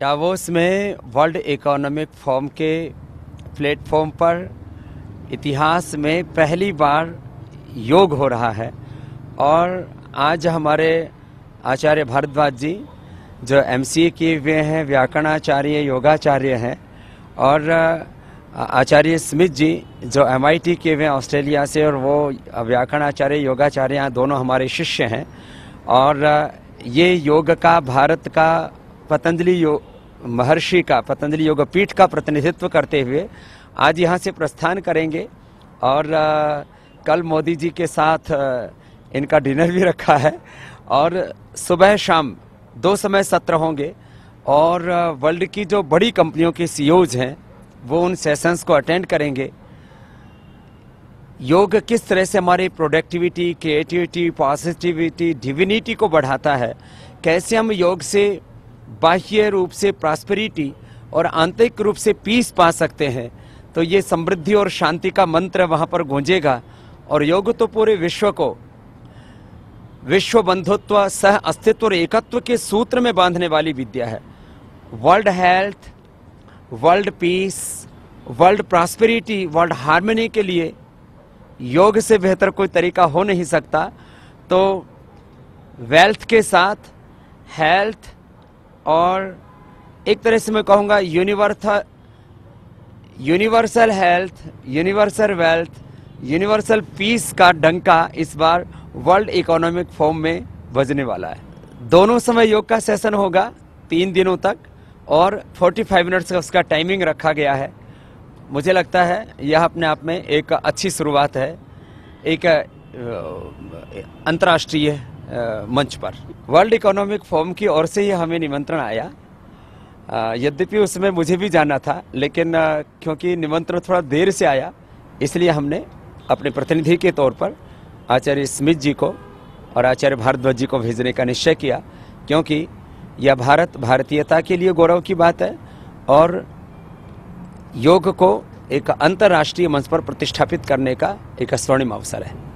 Davos में World Economic Forum के platform पर इतिहास में पहली बार योग हो रहा है और आज हमारे आचार्य भारद्वाज जी जो एम सी किए हुए हैं व्याकरणाचार्य योगाचार्य हैं और आचार्य स्मिथ जी जो एम आई टी किए हुए हैं ऑस्ट्रेलिया से और वो व्याकरणाचार्य योगाचार्य हैं दोनों हमारे शिष्य हैं और ये योग का भारत का पतंजलि योग महर्षि का पतंजलि योग पीठ का प्रतिनिधित्व करते हुए आज यहाँ से प्रस्थान करेंगे और आ, कल मोदी जी के साथ आ, इनका डिनर भी रखा है और सुबह शाम दो समय सत्र होंगे और वर्ल्ड की जो बड़ी कंपनियों के सीईओज e हैं वो उन सेशंस को अटेंड करेंगे योग किस तरह से हमारी प्रोडक्टिविटी क्रिएटिविटी पॉजिटिविटी डिविनिटी को बढ़ाता है कैसे हम योग से बाह्य रूप से प्रॉस्पेरिटी और आंतरिक रूप से पीस पा सकते हैं तो ये समृद्धि और शांति का मंत्र वहाँ पर गूंजेगा और योग तो पूरे विश्व को विश्व बंधुत्व सह अस्तित्व और एकत्व के सूत्र में बांधने वाली विद्या है world health world peace world prosperity world harmony के लिए योग से बेहतर कोई तरीका हो नहीं सकता तो वेल्थ के साथ हेल्थ और एक तरह से मैं कहूँगा यूनिवर्थ universal health universal wealth universal peace का डंका इस बार वर्ल्ड इकोनॉमिक फोरम में बजने वाला है दोनों समय योग का सेशन होगा तीन दिनों तक और 45 मिनट्स का उसका टाइमिंग रखा गया है मुझे लगता है यह अपने आप में एक अच्छी शुरुआत है एक अंतर्राष्ट्रीय मंच पर वर्ल्ड इकोनॉमिक फोरम की ओर से ही हमें निमंत्रण आया यद्यपि उसमें मुझे भी जाना था लेकिन क्योंकि निमंत्रण थोड़ा देर से आया इसलिए हमने अपने प्रतिनिधि के तौर पर आचार्य स्मिथ जी को और आचार्य भारद्वाज जी को भेजने का निश्चय किया क्योंकि यह भारत भारतीयता के लिए गौरव की बात है और योग को एक अंतर्राष्ट्रीय मंच पर प्रतिष्ठापित करने का एक स्वर्णिम अवसर है